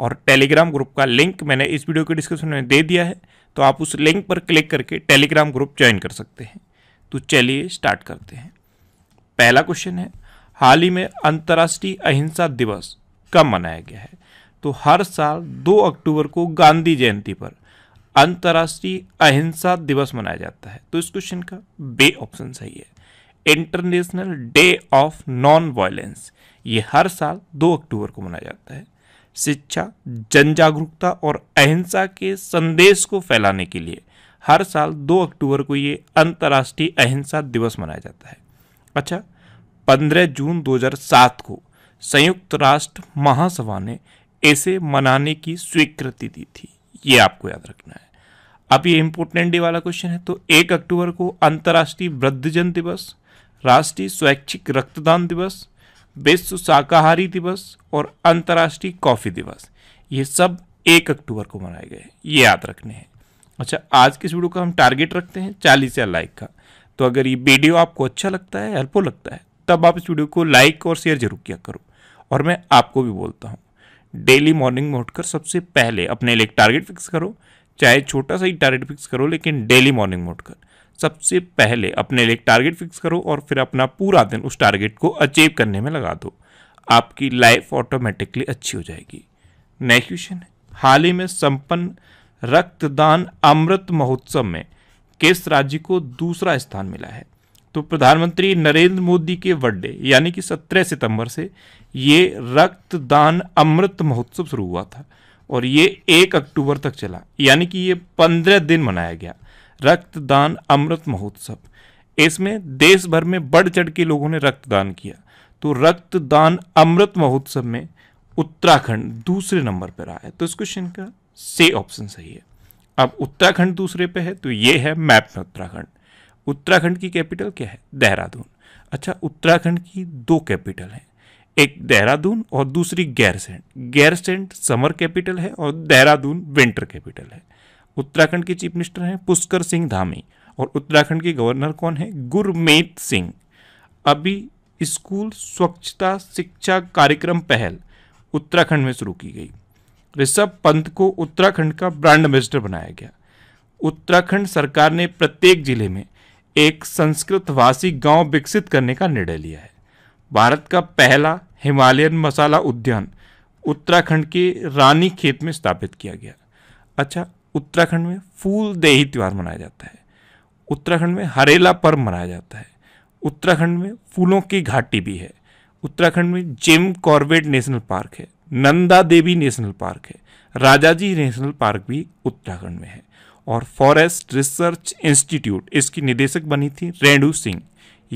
और Telegram group का link मैंने इस वीडियो के डिस्क्रिप्शन में दे दिया है तो आप उस लिंक पर क्लिक करके टेलीग्राम ग्रुप ज्वाइन कर सकते हैं तो चलिए स्टार्ट करते हैं पहला क्वेश्चन है हाल ही में अंतर्राष्ट्रीय अहिंसा दिवस कब मनाया गया है तो हर साल 2 अक्टूबर को गांधी जयंती पर अंतर्राष्ट्रीय अहिंसा दिवस मनाया जाता है तो इस क्वेश्चन का बे ऑप्शन सही है International Day of Non Violence ये हर साल 2 अक्टूबर को मनाया जाता है शिक्षा जन जागरूकता और अहिंसा के संदेश को फैलाने के लिए हर साल 2 अक्टूबर को ये अंतर्राष्ट्रीय अहिंसा दिवस मनाया जाता है अच्छा 15 जून 2007 को संयुक्त राष्ट्र महासभा ने इसे मनाने की स्वीकृति दी थी ये आपको याद रखना है अब ये इंपोर्टेंट डे वाला क्वेश्चन है तो एक अक्टूबर को अंतर्राष्ट्रीय वृद्धजन दिवस राष्ट्रीय स्वैच्छिक रक्तदान दिवस विश्व शाकाहारी दिवस और अंतर्राष्ट्रीय कॉफ़ी दिवस ये सब एक अक्टूबर को मनाए गए ये याद रखने हैं अच्छा आज के इस वीडियो का हम टारगेट रखते हैं चालीस या लाइक का तो अगर ये वीडियो आपको अच्छा लगता है हेल्पफुल लगता है तब आप इस वीडियो को लाइक और शेयर जरूर किया करो और मैं आपको भी बोलता हूँ डेली मॉर्निंग में उठकर सबसे पहले अपने लिए टारगेट फिक्स करो चाहे छोटा सा ही टारगेट फिक्स करो लेकिन डेली मॉर्निंग में उठकर सबसे पहले अपने लिए टारगेट फिक्स करो और फिर अपना पूरा दिन उस टारगेट को अचीव करने में लगा दो आपकी लाइफ ऑटोमेटिकली अच्छी हो जाएगी नेक्स्ट क्वेश्चन हाल ही में संपन्न रक्तदान अमृत महोत्सव में किस राज्य को दूसरा स्थान मिला है तो प्रधानमंत्री नरेंद्र मोदी के बर्थडे यानी कि 17 सितंबर से ये रक्तदान अमृत महोत्सव शुरू हुआ था और ये एक अक्टूबर तक चला यानी कि ये पंद्रह दिन मनाया गया रक्तदान अमृत महोत्सव इसमें देश भर में बढ़ चढ़ के लोगों ने रक्तदान किया तो रक्तदान अमृत महोत्सव में उत्तराखंड दूसरे नंबर पर आया तो इस क्वेश्चन का से ऑप्शन सही है अब उत्तराखंड दूसरे पे है तो ये है मैप में उत्तराखंड उत्तराखंड की कैपिटल क्या है देहरादून अच्छा उत्तराखंड की दो कैपिटल हैं एक देहरादून और दूसरी गैरसैंड गैरसेंट समर कैपिटल है और देहरादून विंटर कैपिटल है उत्तराखंड के चीफ मिनिस्टर हैं पुष्कर सिंह धामी और उत्तराखंड के गवर्नर कौन है गुरमेत सिंह अभी स्कूल स्वच्छता शिक्षा कार्यक्रम पहल उत्तराखंड में शुरू की गई ऋषभ पंत को उत्तराखंड का ब्रांड एम्बेसडर बनाया गया उत्तराखंड सरकार ने प्रत्येक जिले में एक संस्कृत भाषी गाँव विकसित करने का निर्णय लिया है भारत का पहला हिमालयन मसाला उद्यान उत्तराखंड के रानी खेत में स्थापित किया गया अच्छा उत्तराखंड में फूल देही त्यौहार मनाया जाता है उत्तराखंड में हरेला पर्व मनाया जाता है उत्तराखंड में फूलों की घाटी भी है उत्तराखंड में जिम कॉर्बेट नेशनल पार्क है नंदा देवी नेशनल पार्क है राजाजी नेशनल पार्क भी उत्तराखंड में है और फॉरेस्ट रिसर्च इंस्टीट्यूट इसकी निदेशक बनी थी रेणु सिंह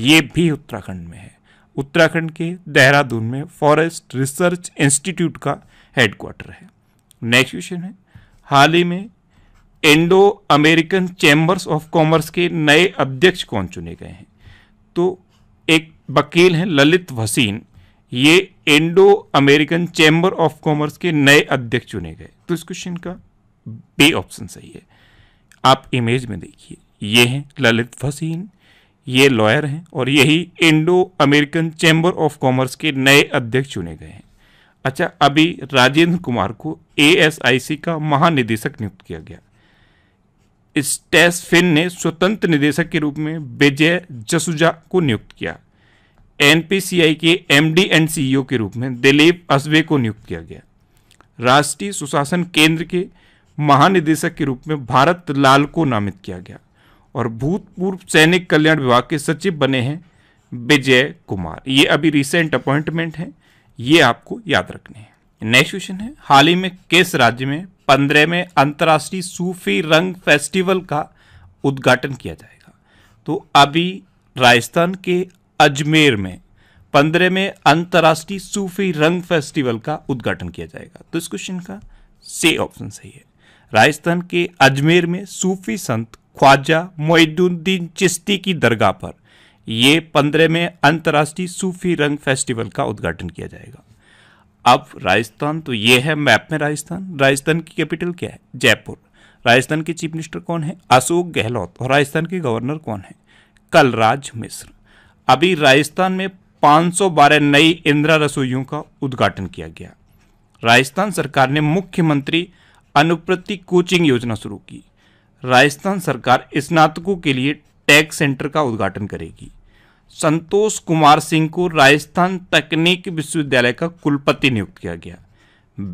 ये भी उत्तराखंड में है उत्तराखंड के देहरादून में फॉरेस्ट रिसर्च इंस्टीट्यूट का हेडक्वार्टर है नेक्स्ट क्वेश्चन है हाल ही में Indo American Chambers of Commerce के नए अध्यक्ष कौन चुने गए हैं तो एक वकील हैं ललित वसीन ये Indo American Chamber of Commerce के नए अध्यक्ष चुने गए तो इस क्वेश्चन का बे ऑप्शन सही है आप इमेज में देखिए ये हैं ललित वसीन ये लॉयर हैं और यही Indo American Chamber of Commerce के नए अध्यक्ष चुने गए हैं अच्छा अभी राजेंद्र कुमार को एएसआईसी का महानिदेशक नियुक्त किया गया स्टेस फिन ने स्वतंत्र निदेशक के रूप में विजय जसुजा को नियुक्त किया एनपीसीआई के एमडी एंड सीईओ के रूप में दिलीप असवे को नियुक्त किया गया राष्ट्रीय सुशासन केंद्र के महानिदेशक के रूप में भारत लाल को नामित किया गया और भूतपूर्व सैनिक कल्याण विभाग के सचिव बने हैं विजय कुमार ये अभी रिसेंट अपॉइंटमेंट हैं ये आपको याद रखने हैं नेक्स्ट क्वेश्चन है हाल ही में किस राज्य में पंद्रहवें अंतर्राष्ट्रीय सूफी रंग फेस्टिवल का उद्घाटन किया जाएगा तो अभी राजस्थान के अजमेर में पंद्रहवें अंतर्राष्ट्रीय सूफी रंग फेस्टिवल का उद्घाटन किया जाएगा तो इस क्वेश्चन का से ऑप्शन सही है राजस्थान के अजमेर में सूफी संत ख्वाजा मोइनुद्दीन चिश्ती की दरगाह पर ये पंद्रहवें अंतर्राष्ट्रीय सूफी रंग फेस्टिवल का उद्घाटन किया जाएगा अब राजस्थान तो ये है मैप में राजस्थान राजस्थान की कैपिटल क्या है जयपुर राजस्थान के चीफ मिनिस्टर कौन है अशोक गहलोत और राजस्थान के गवर्नर कौन है कलराज मिश्र अभी राजस्थान में 512 नई इंदिरा रसोइयों का उद्घाटन किया गया राजस्थान सरकार ने मुख्यमंत्री अनुप्रति कोचिंग योजना शुरू की राजस्थान सरकार स्नातकों के लिए टैग सेंटर का उद्घाटन करेगी संतोष कुमार सिंह को राजस्थान तकनीक विश्वविद्यालय का कुलपति नियुक्त किया गया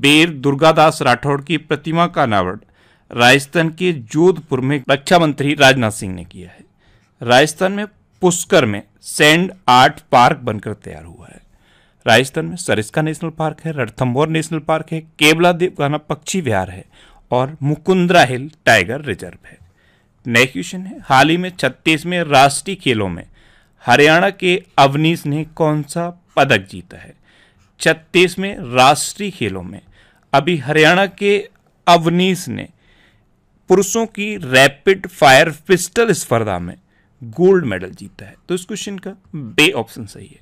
बेर दुर्गादास राठौड़ की प्रतिमा का अनावरण राजस्थान के जोधपुर में रक्षा मंत्री राजनाथ सिंह ने किया है राजस्थान में पुष्कर में सैंड आर्ट पार्क बनकर तैयार हुआ है राजस्थान में सरिस्का नेशनल पार्क है रणथम्बोर नेशनल पार्क है केवला देवगाना पक्षी विहार है और मुकुंद्रा हिल टाइगर रिजर्व है नेक्स्ट क्वेश्चन है हाल ही में छत्तीस में राष्ट्रीय खेलों में हरियाणा के अवनीश ने कौन सा पदक जीता है छत्तीस में राष्ट्रीय खेलों में अभी हरियाणा के अवनीश ने पुरुषों की रैपिड फायर पिस्टल स्पर्धा में गोल्ड मेडल जीता है तो इस क्वेश्चन का बे ऑप्शन सही है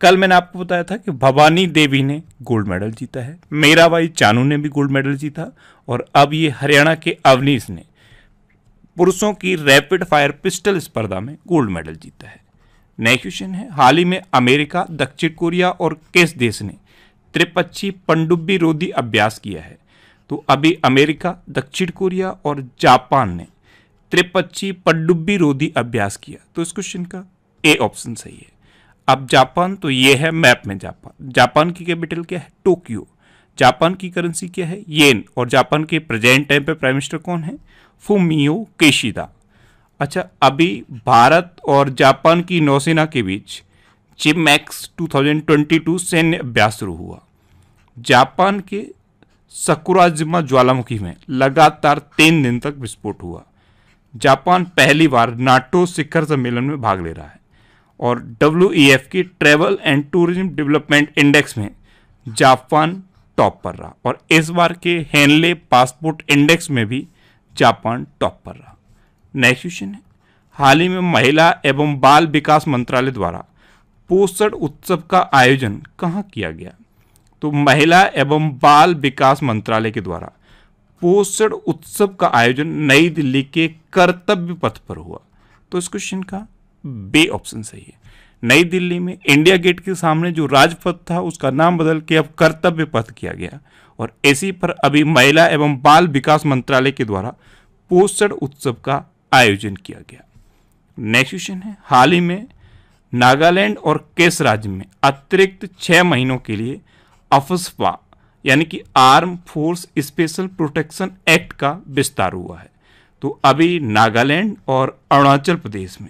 कल मैंने आपको बताया था कि भवानी देवी ने गोल्ड मेडल जीता है मेरा भाई चानू ने भी गोल्ड मेडल जीता और अब ये हरियाणा के अवनीश ने पुरुषों की रैपिड फायर पिस्टल स्पर्धा में गोल्ड मेडल जीता है नया क्वेश्चन है हाल ही में अमेरिका दक्षिण कोरिया और किस देश ने त्रिपक्षी पनडुब्बी रोधी अभ्यास किया है तो अभी अमेरिका दक्षिण कोरिया और जापान ने त्रिपक्षी पंडुब्बी रोधी अभ्यास किया तो इस क्वेश्चन का ए ऑप्शन सही है अब जापान तो ये है मैप में जापान जापान की कैपिटल क्या है टोक्यो जापान की करेंसी क्या है येन और जापान के प्रेजेंट टाइम पे प्राइम मिनिस्टर कौन है फुमियो केशिदा अच्छा अभी भारत और जापान की नौसेना के बीच जिम ट्वेंटी 2022 सैन्य अभ्यास शुरू हुआ जापान के सकुराजिमा ज्वालामुखी में लगातार तीन दिन तक विस्फोट हुआ जापान पहली बार नाटो शिखर सम्मेलन में भाग ले रहा है और डब्ल्यू की travel and tourism development index में जापान टॉप पर रहा और इस बार के हेनले पासपोर्ट इंडेक्स में भी जापान टॉप पर रहा नेक्स्ट क्वेश्चन है हाल ही में महिला एवं बाल विकास मंत्रालय द्वारा पोषण उत्सव का आयोजन कहाँ किया गया तो महिला एवं बाल विकास मंत्रालय के द्वारा पोषण उत्सव का आयोजन नई दिल्ली के कर्तव्य पथ पर हुआ तो इस क्वेश्चन का बे ऑप्शन सही है नई दिल्ली में इंडिया गेट के सामने जो राजपथ था उसका नाम बदल के अब कर्तव्य पथ किया गया और इसी पर अभी महिला एवं बाल विकास मंत्रालय के द्वारा पोषण उत्सव का आयोजन किया गया नेक्स्ट क्वेश्चन है हाल ही में नागालैंड और केस राज्य में अतिरिक्त छः महीनों के लिए अफस्पा यानी कि arm force special protection act का विस्तार हुआ है तो अभी नागालैंड और अरुणाचल प्रदेश में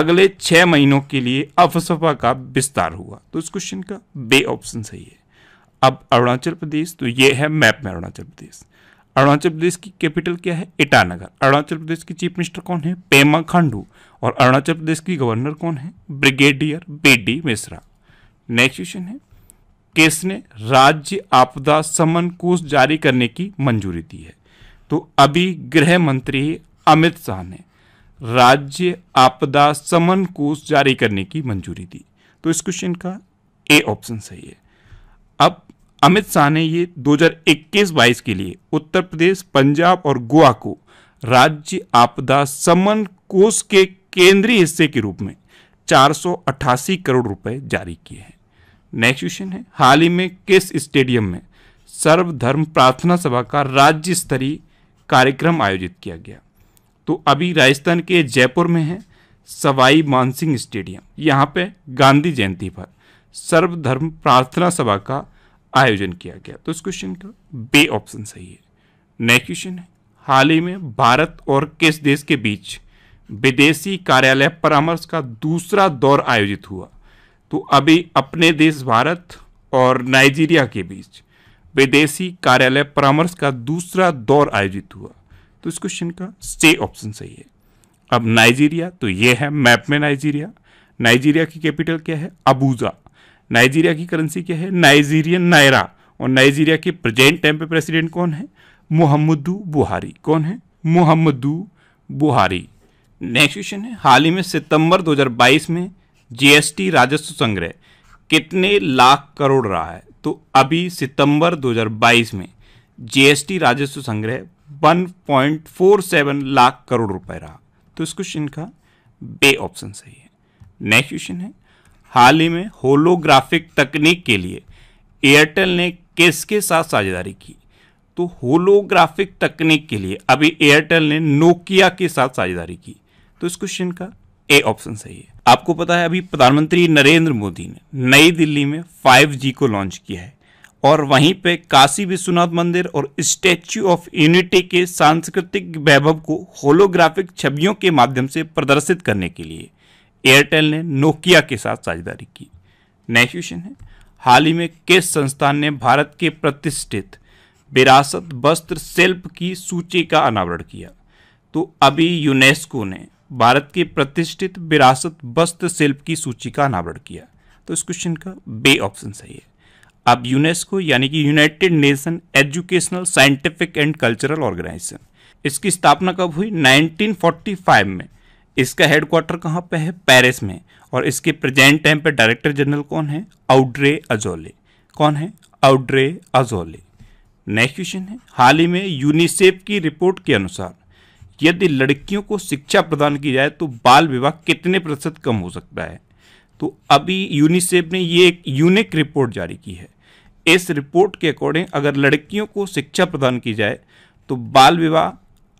अगले छः महीनों के लिए अफसपा का विस्तार हुआ तो इस क्वेश्चन का बे ऑप्शन सही है अब अरुणाचल प्रदेश तो ये है मैप में अरुणाचल प्रदेश अरुणाचल प्रदेश की कैपिटल क्या है ईटानगर अरुणाचल प्रदेश की चीफ मिनिस्टर कौन है पेमा खांडू और अरुणाचल प्रदेश की गवर्नर कौन है brigadier B D Mishra next question है केस ने राज्य आपदा समन कोष जारी करने की मंजूरी दी है तो अभी गृह मंत्री अमित शाह ने राज्य आपदा समन कोष जारी करने की मंजूरी दी तो इस क्वेश्चन का ए ऑप्शन सही है अमित शाह ने ये 2021-22 के लिए उत्तर प्रदेश पंजाब और गोवा को राज्य आपदा समन कोष के केंद्रीय हिस्से के रूप में 488 करोड़ रुपए जारी किए हैं नेक्स्ट क्वेश्चन है हाल ही में किस स्टेडियम में सर्वधर्म प्रार्थना सभा का राज्य स्तरीय कार्यक्रम आयोजित किया गया तो अभी राजस्थान के जयपुर में है सवाई मानसिंह स्टेडियम यहाँ पे गांधी जयंती पर सर्वधर्म प्रार्थना सभा का आयोजन किया गया तो इस क्वेश्चन का बे ऑप्शन सही है नेक्स्ट क्वेश्चन है हाल ही में भारत और किस देश के बीच विदेशी कार्यालय परामर्श का दूसरा दौर आयोजित हुआ तो अभी अपने देश भारत और नाइजीरिया के बीच विदेशी कार्यालय परामर्श का दूसरा दौर आयोजित हुआ तो इस क्वेश्चन का से ऑप्शन सही है अब नाइजीरिया तो ये है मैप में नाइजीरिया नाइजीरिया की कैपिटल क्या है अबूजा नाइजीरिया की करेंसी क्या है नाइजीरियन नायरा और नाइजीरिया के प्रेजेंट टाइम पे प्रेसिडेंट कौन है मोहम्मदू बुहारी कौन है मोहम्मदू बुहारी नेक्स्ट क्वेश्चन है हाल ही में सितंबर 2022 में जीएसटी राजस्व संग्रह कितने लाख करोड़ रहा है तो अभी सितंबर 2022 में जीएसटी राजस्व संग्रह 1.47 लाख करोड़ रुपए रहा तो इस क्वेश्चन का बे ऑप्शन सही है नेक्स्ट क्वेश्चन है हाल ही में होलोग्राफिक तकनीक के लिए एयरटेल ने किसके के साथ साझेदारी की तो होलोग्राफिक तकनीक के लिए अभी एयरटेल ने नोकिया के साथ साझेदारी की तो इस क्वेश्चन का ए ऑप्शन सही है आपको पता है अभी प्रधानमंत्री नरेंद्र मोदी ने नई दिल्ली में 5G को लॉन्च किया है और वहीं पे काशी विश्वनाथ मंदिर और स्टैच्यू ऑफ यूनिटी के सांस्कृतिक वैभव को होलोग्राफिक छवियों के माध्यम से प्रदर्शित करने के लिए एयरटेल ने नोकिया के साथ साझेदारी की नेक्स्ट क्वेश्चन है हाल ही में किस संस्थान ने भारत के प्रतिष्ठित विरासत वस्त्र शिल्प की सूची का अनावरण किया तो अभी यूनेस्को ने भारत के प्रतिष्ठित विरासत वस्त्र शिल्प की सूची का अनावरण किया तो इस क्वेश्चन का बे ऑप्शन सही है अब यूनेस्को यानी कि United Nation Educational Scientific and Cultural Organization इसकी स्थापना कब हुई 1945 में इसका हेडक्वार्टर कहाँ पे है पेरिस में और इसके प्रेजेंट टाइम पे डायरेक्टर जनरल कौन है आउड्रे अजोले कौन है आउड्रे अजोले नेक्स्ट क्वेश्चन है हाल ही में यूनिसेफ की रिपोर्ट के अनुसार यदि लड़कियों को शिक्षा प्रदान की जाए तो बाल विवाह कितने प्रतिशत कम हो सकता है तो अभी यूनिसेफ ने ये एक यूनिक रिपोर्ट जारी की है इस रिपोर्ट के अकॉर्डिंग अगर लड़कियों को शिक्षा प्रदान की जाए तो बाल विवाह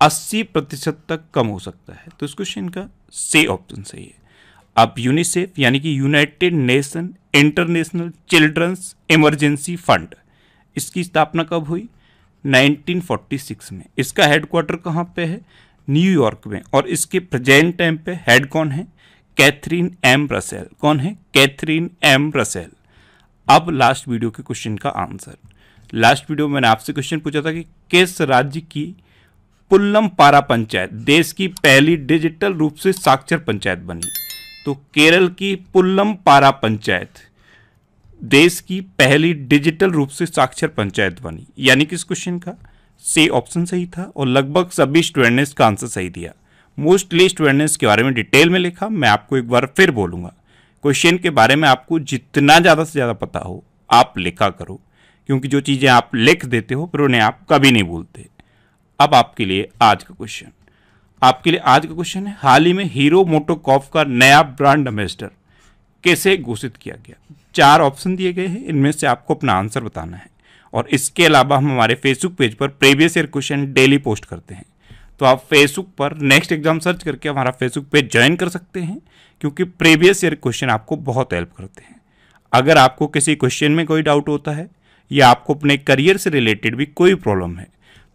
अस्सी प्रतिशत तक कम हो सकता है तो इस क्वेश्चन का से ऑप्शन सही है अब यूनिसेफ यानी कि United Nation International Children's Emergency Fund इसकी स्थापना कब हुई 1946 में इसका हेडक्वार्टर कहाँ पे है न्यूयॉर्क में और इसके प्रेजेंट टाइम पे हेड कौन है कैथरीन एम रसेल कौन है कैथरीन एम रसेल अब लास्ट वीडियो के क्वेश्चन का आंसर लास्ट वीडियो में मैंने आपसे क्वेश्चन पूछा था कि किस राज्य की कुल्लम पारा पंचायत देश की पहली डिजिटल रूप से साक्षर पंचायत बनी तो केरल की पुल्लम पारा पंचायत देश की पहली डिजिटल रूप से साक्षर पंचायत बनी यानी किस क्वेश्चन का से ऑप्शन सही था और लगभग सभी स्टूडेंट ने इसका आंसर सही दिया मोस्टली स्टूडेंट ने इसके बारे में डिटेल में लिखा मैं आपको एक बार फिर बोलूंगा क्वेश्चन के बारे में आपको जितना ज़्यादा से ज़्यादा पता हो आप लिखा करो क्योंकि जो चीज़ें आप लिख देते हो फिर उन्हें आप कभी नहीं भूलते अब आपके लिए आज का क्वेश्चन आपके लिए आज का क्वेश्चन है हाल ही में हीरो मोटोकॉफ का नया ब्रांड एम्बेसडर कैसे घोषित किया गया चार ऑप्शन दिए गए हैं इनमें से आपको अपना आंसर बताना है और इसके अलावा हम हमारे फेसबुक पेज पर previous year question daily post करते हैं तो आप फेसबुक पर नेक्स्ट एग्जाम सर्च करके हमारा फेसबुक पेज ज्वाइन कर सकते हैं क्योंकि प्रीवियस ईयर क्वेश्चन आपको बहुत हेल्प करते हैं अगर आपको किसी क्वेश्चन में कोई डाउट होता है या आपको अपने करियर से रिलेटेड भी कोई प्रॉब्लम है